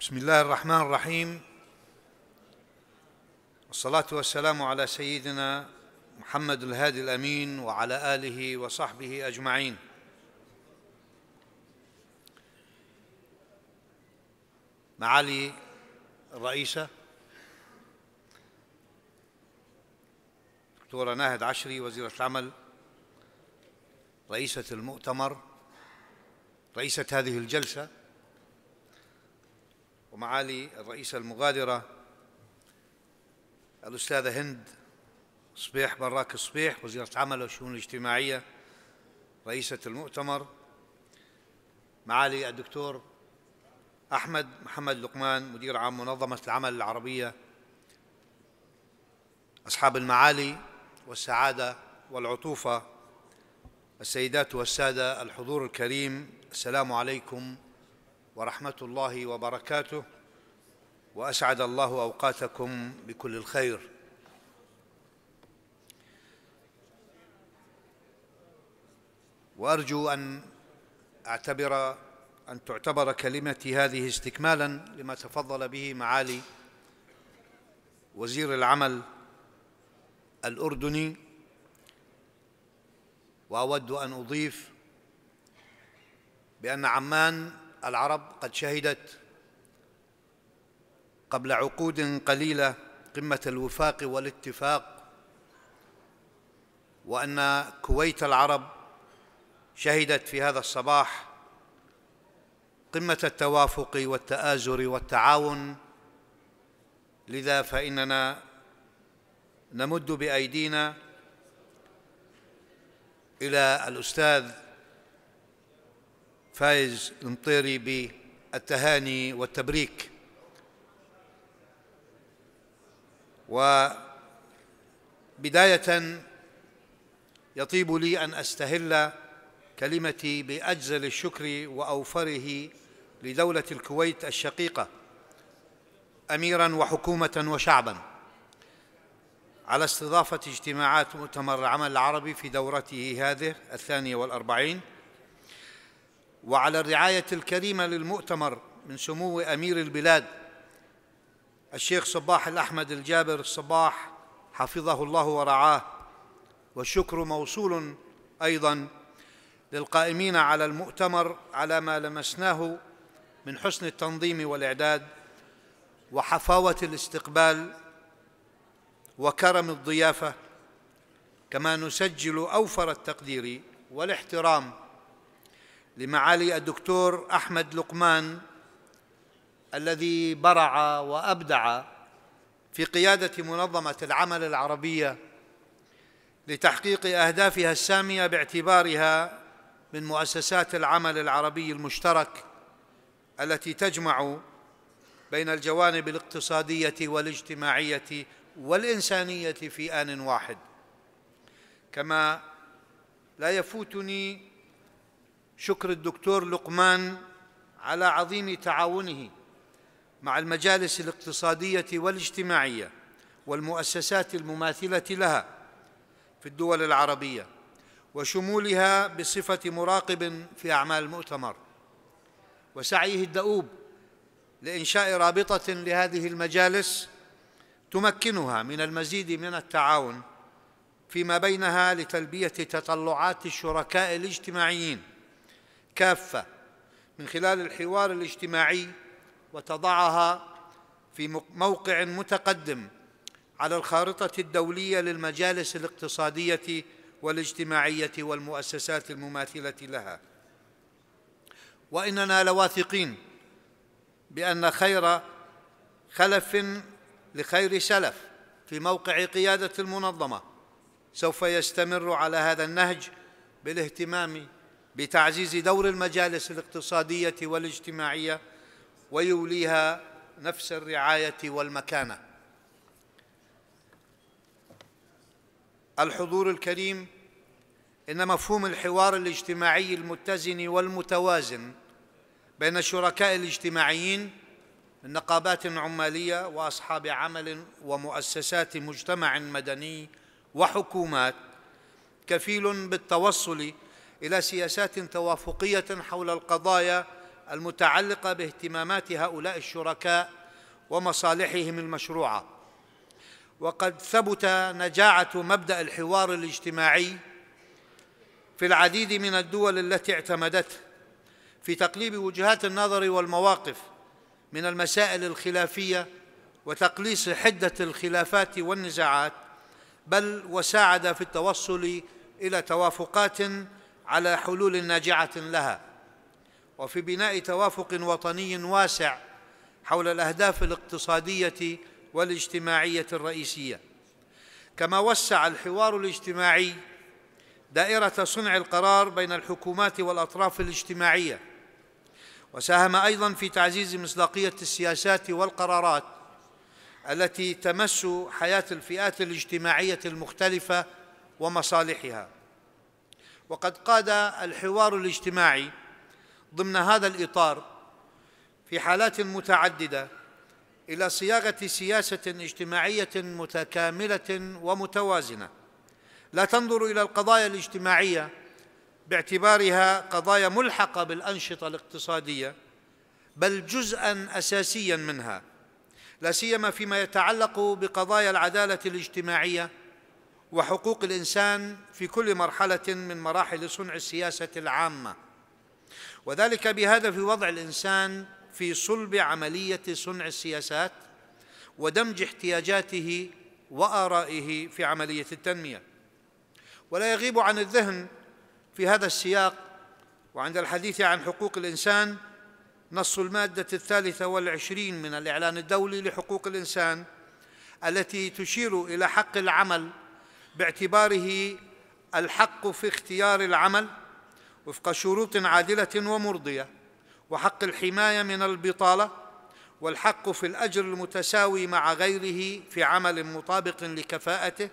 بسم الله الرحمن الرحيم والصلاة والسلام على سيدنا محمد الهادي الأمين وعلى آله وصحبه أجمعين معالي الرئيسة دكتورة ناهد عشري وزيرة العمل رئيسة المؤتمر رئيسة هذه الجلسة ومعالي الرئيسة المغادرة الأستاذة هند صبيح براك الصبيح وزيرة العمل والشؤون الاجتماعية رئيسة المؤتمر معالي الدكتور أحمد محمد لقمان مدير عام منظمة العمل العربية أصحاب المعالي والسعادة والعطوفة السيدات والسادة الحضور الكريم السلام عليكم ورحمه الله وبركاته واسعد الله اوقاتكم بكل الخير وارجو ان اعتبر ان تعتبر كلمتي هذه استكمالا لما تفضل به معالي وزير العمل الاردني واود ان اضيف بان عمان العرب قد شهدت قبل عقود قليلة قمة الوفاق والاتفاق وأن كويت العرب شهدت في هذا الصباح قمة التوافق والتآزر والتعاون لذا فإننا نمد بأيدينا إلى الأستاذ فايز المطيري بالتهاني والتبريك وبداية يطيب لي أن أستهل كلمتي بأجزل الشكر وأوفره لدولة الكويت الشقيقة أميراً وحكومة وشعباً على استضافة اجتماعات مؤتمر العمل العربي في دورته هذه الثانية والأربعين وعلى الرعاية الكريمة للمؤتمر من سمو أمير البلاد الشيخ صباح الأحمد الجابر الصباح حفظه الله ورعاه والشكر موصول أيضاً للقائمين على المؤتمر على ما لمسناه من حسن التنظيم والإعداد وحفاوة الاستقبال وكرم الضيافة كما نسجل أوفر التقدير والاحترام لمعالي الدكتور احمد لقمان الذي برع وابدع في قياده منظمه العمل العربيه لتحقيق اهدافها الساميه باعتبارها من مؤسسات العمل العربي المشترك التي تجمع بين الجوانب الاقتصاديه والاجتماعيه والانسانيه في ان واحد كما لا يفوتني شكر الدكتور لقمان على عظيم تعاونه مع المجالس الاقتصادية والاجتماعية والمؤسسات المماثلة لها في الدول العربية وشمولها بصفة مراقب في أعمال المؤتمر وسعيه الدؤوب لإنشاء رابطة لهذه المجالس تمكنها من المزيد من التعاون فيما بينها لتلبية تطلعات الشركاء الاجتماعيين كافة من خلال الحوار الاجتماعي وتضعها في موقع متقدم على الخارطة الدولية للمجالس الاقتصادية والاجتماعية والمؤسسات المماثلة لها وإننا لواثقين بأن خير خلف لخير سلف في موقع قيادة المنظمة سوف يستمر على هذا النهج بالاهتمام بتعزيز دور المجالس الاقتصادية والاجتماعية ويوليها نفس الرعاية والمكانة الحضور الكريم إن مفهوم الحوار الاجتماعي المتزن والمتوازن بين الشركاء الاجتماعيين من نقابات عمالية وأصحاب عمل ومؤسسات مجتمع مدني وحكومات كفيل بالتوصل إلى سياسات توافقية حول القضايا المتعلقة باهتمامات هؤلاء الشركاء ومصالحهم المشروعة وقد ثبت نجاعة مبدأ الحوار الاجتماعي في العديد من الدول التي اعتمدته في تقليب وجهات النظر والمواقف من المسائل الخلافية وتقليص حدة الخلافات والنزاعات بل وساعد في التوصل إلى توافقات على حلول ناجعه لها وفي بناء توافق وطني واسع حول الاهداف الاقتصاديه والاجتماعيه الرئيسيه كما وسع الحوار الاجتماعي دائره صنع القرار بين الحكومات والاطراف الاجتماعيه وساهم ايضا في تعزيز مصداقيه السياسات والقرارات التي تمس حياه الفئات الاجتماعيه المختلفه ومصالحها وقد قاد الحوار الاجتماعي ضمن هذا الإطار في حالات متعددة إلى صياغة سياسة اجتماعية متكاملة ومتوازنة لا تنظر إلى القضايا الاجتماعية باعتبارها قضايا ملحقة بالأنشطة الاقتصادية بل جزءا أساسيا منها لا سيما فيما يتعلق بقضايا العدالة الاجتماعية وحقوق الإنسان في كل مرحلة من مراحل صنع السياسة العامة وذلك بهدف وضع الإنسان في صلب عملية صنع السياسات ودمج احتياجاته وآرائه في عملية التنمية ولا يغيب عن الذهن في هذا السياق وعند الحديث عن حقوق الإنسان نص المادة الثالثة والعشرين من الإعلان الدولي لحقوق الإنسان التي تشير إلى حق العمل باعتباره الحق في اختيار العمل وفق شروط عادله ومرضيه وحق الحمايه من البطاله والحق في الاجر المتساوي مع غيره في عمل مطابق لكفاءته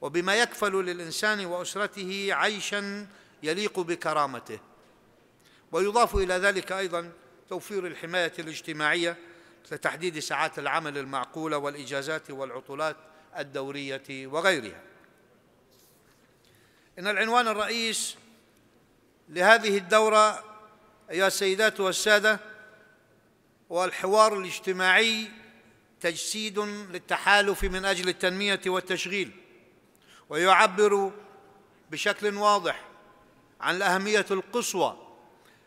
وبما يكفل للانسان واسرته عيشا يليق بكرامته ويضاف الى ذلك ايضا توفير الحمايه الاجتماعيه لتحديد ساعات العمل المعقوله والاجازات والعطلات الدوريه وغيرها إن العنوان الرئيس لهذه الدورة أيها السيدات والسادة هو الحوار الاجتماعي تجسيد للتحالف من أجل التنمية والتشغيل ويعبر بشكل واضح عن الأهمية القصوى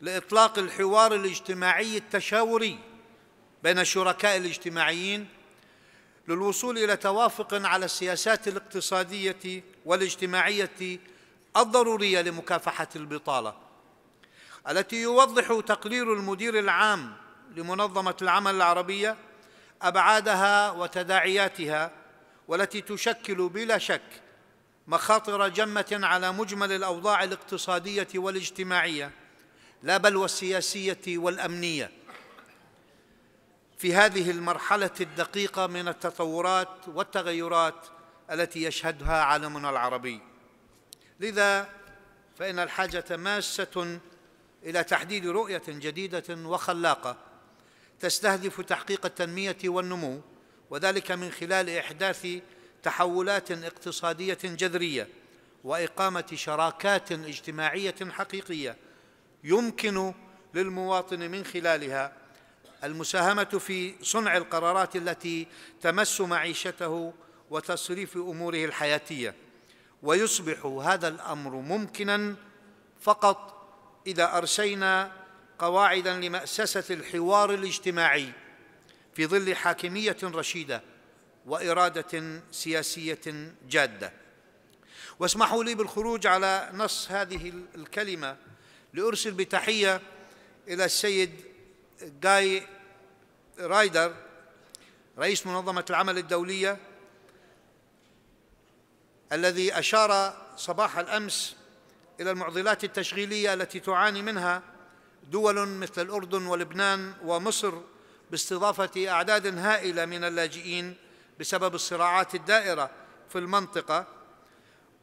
لإطلاق الحوار الاجتماعي التشاوري بين الشركاء الاجتماعيين للوصول إلى توافق على السياسات الاقتصادية والاجتماعية الضرورية لمكافحة البطالة التي يوضح تقرير المدير العام لمنظمة العمل العربية أبعادها وتداعياتها والتي تشكل بلا شك مخاطر جمة على مجمل الأوضاع الاقتصادية والاجتماعية لا بل والسياسية والأمنية في هذه المرحلة الدقيقة من التطورات والتغيرات التي يشهدها عالمنا العربي لذا فإن الحاجة ماسة إلى تحديد رؤية جديدة وخلاقة تستهدف تحقيق التنمية والنمو وذلك من خلال إحداث تحولات اقتصادية جذرية وإقامة شراكات اجتماعية حقيقية يمكن للمواطن من خلالها المساهمة في صنع القرارات التي تمس معيشته وتصريف أموره الحياتية ويصبح هذا الأمر ممكناً فقط إذا أرسينا قواعداً لمأسسة الحوار الاجتماعي في ظل حاكمية رشيدة وإرادة سياسية جادة واسمحوا لي بالخروج على نص هذه الكلمة لأرسل بتحية إلى السيد جاي رايدر رئيس منظمة العمل الدولية الذي أشار صباح الأمس إلى المعضلات التشغيلية التي تعاني منها دول مثل الأردن ولبنان ومصر باستضافة أعداد هائلة من اللاجئين بسبب الصراعات الدائرة في المنطقة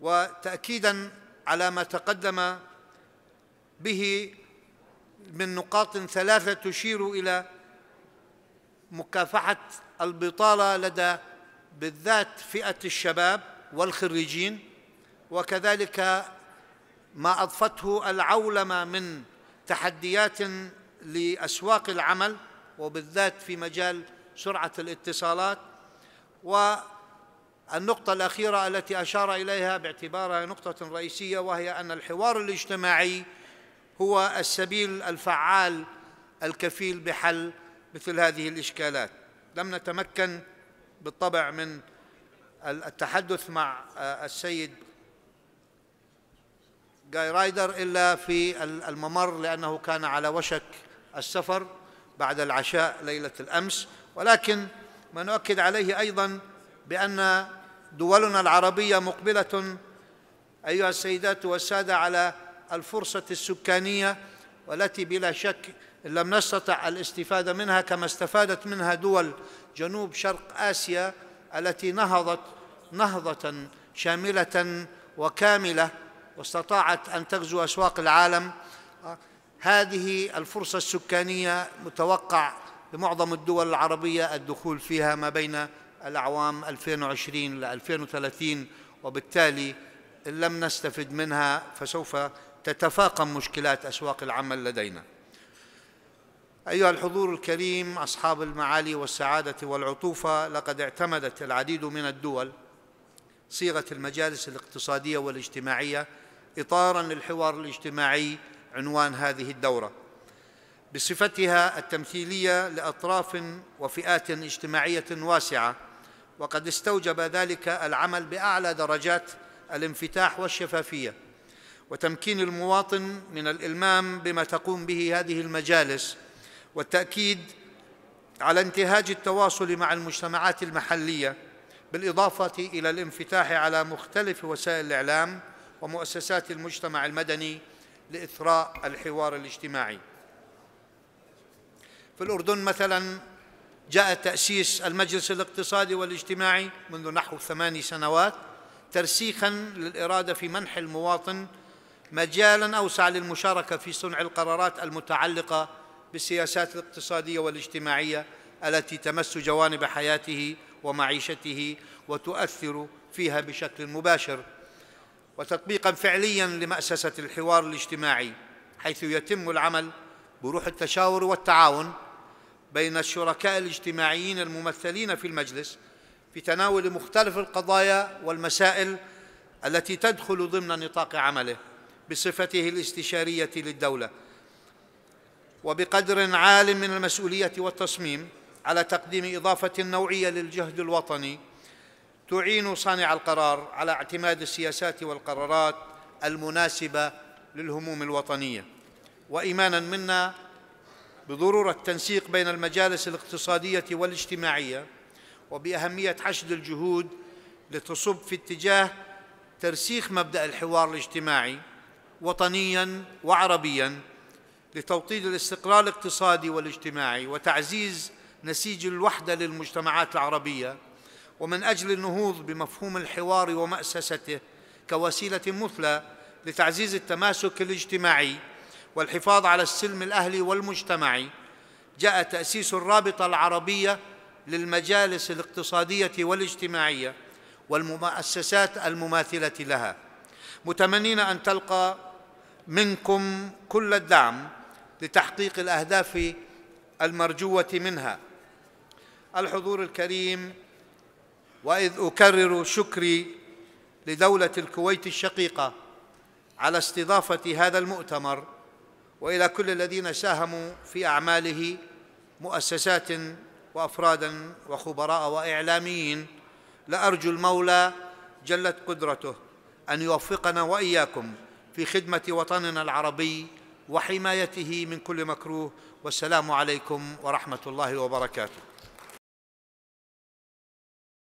وتأكيداً على ما تقدم به من نقاط ثلاثة تشير إلى مكافحة البطالة لدى بالذات فئة الشباب والخريجين وكذلك ما أضفته العولمة من تحديات لأسواق العمل وبالذات في مجال سرعة الاتصالات والنقطة الأخيرة التي أشار إليها باعتبارها نقطة رئيسية وهي أن الحوار الاجتماعي هو السبيل الفعال الكفيل بحل مثل هذه الإشكالات لم نتمكن بالطبع من التحدث مع آه، السيد جاي رايدر إلا في الممر لأنه كان على وشك السفر بعد العشاء ليلة الأمس ولكن ما نؤكد عليه أيضا بأن دولنا العربية مقبلة أيها السيدات والسادة على الفرصة السكانية والتي بلا شك إن لم نستطع الاستفادة منها كما استفادت منها دول جنوب شرق آسيا التي نهضت نهضة شاملة وكاملة واستطاعت أن تغزو أسواق العالم هذه الفرصة السكانية متوقع لمعظم الدول العربية الدخول فيها ما بين الأعوام 2020 إلى 2030 وبالتالي إن لم نستفد منها فسوف تتفاقم مشكلات أسواق العمل لدينا أيها الحضور الكريم أصحاب المعالي والسعادة والعطوفة لقد اعتمدت العديد من الدول صيغة المجالس الاقتصادية والاجتماعية إطاراً للحوار الاجتماعي عنوان هذه الدورة بصفتها التمثيلية لأطراف وفئات اجتماعية واسعة وقد استوجب ذلك العمل بأعلى درجات الانفتاح والشفافية وتمكين المواطن من الإلمام بما تقوم به هذه المجالس والتأكيد على انتهاج التواصل مع المجتمعات المحلية بالإضافة إلى الانفتاح على مختلف وسائل الإعلام ومؤسسات المجتمع المدني لإثراء الحوار الاجتماعي في الأردن مثلاً جاء تأسيس المجلس الاقتصادي والاجتماعي منذ نحو ثماني سنوات ترسيخاً للإرادة في منح المواطن مجالاً أوسع للمشاركة في صنع القرارات المتعلقة بالسياسات الاقتصادية والاجتماعية التي تمس جوانب حياته ومعيشته وتؤثر فيها بشكل مباشر وتطبيقا فعليا لمأسسة الحوار الاجتماعي حيث يتم العمل بروح التشاور والتعاون بين الشركاء الاجتماعيين الممثلين في المجلس في تناول مختلف القضايا والمسائل التي تدخل ضمن نطاق عمله بصفته الاستشارية للدولة وبقدر عال من المسؤوليه والتصميم على تقديم اضافه نوعيه للجهد الوطني تعين صانع القرار على اعتماد السياسات والقرارات المناسبه للهموم الوطنيه وايمانا منا بضروره التنسيق بين المجالس الاقتصاديه والاجتماعيه وباهميه حشد الجهود لتصب في اتجاه ترسيخ مبدا الحوار الاجتماعي وطنيا وعربيا لتوطيد الاستقرار الاقتصادي والاجتماعي وتعزيز نسيج الوحدة للمجتمعات العربية ومن أجل النهوض بمفهوم الحوار ومأسسته كوسيلة مثلى لتعزيز التماسك الاجتماعي والحفاظ على السلم الأهلي والمجتمعي جاء تأسيس الرابطة العربية للمجالس الاقتصادية والاجتماعية والمؤسسات المماثلة لها متمنين أن تلقى منكم كل الدعم لتحقيق الأهداف المرجوة منها الحضور الكريم وإذ أكرر شكري لدولة الكويت الشقيقة على استضافة هذا المؤتمر وإلى كل الذين ساهموا في أعماله مؤسسات وأفرادا وخبراء وإعلاميين لأرجو المولى جلت قدرته أن يوفقنا وإياكم في خدمة وطننا العربي وحمايته من كل مكروه والسلام عليكم ورحمه الله وبركاته